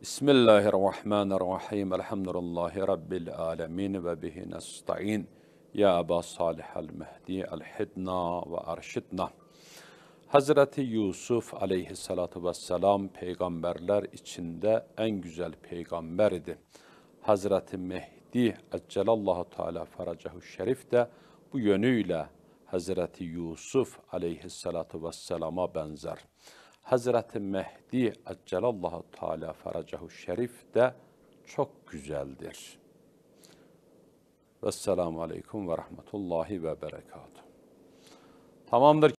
Bismillahirrahmanirrahim. Elhamdülillahi Rabbil alemin ve bihi nesta'in. Ya Eba Salihal Mehdi elhidna ve arşidna. Hazreti Yusuf aleyhissalatu vesselam peygamberler içinde en güzel peygamberdi. Hazreti Mehdi Eccelallahu Teala Feracahu Şerif de bu yönüyle Hazreti Yusuf aleyhissalatu vesselama benzer. Hazreti Mehdi Accelallahu Teala Faracahu Şerif de çok güzeldir. Vesselamu Aleyküm ve Rahmetullahi ve Berekatuhu. Tamamdır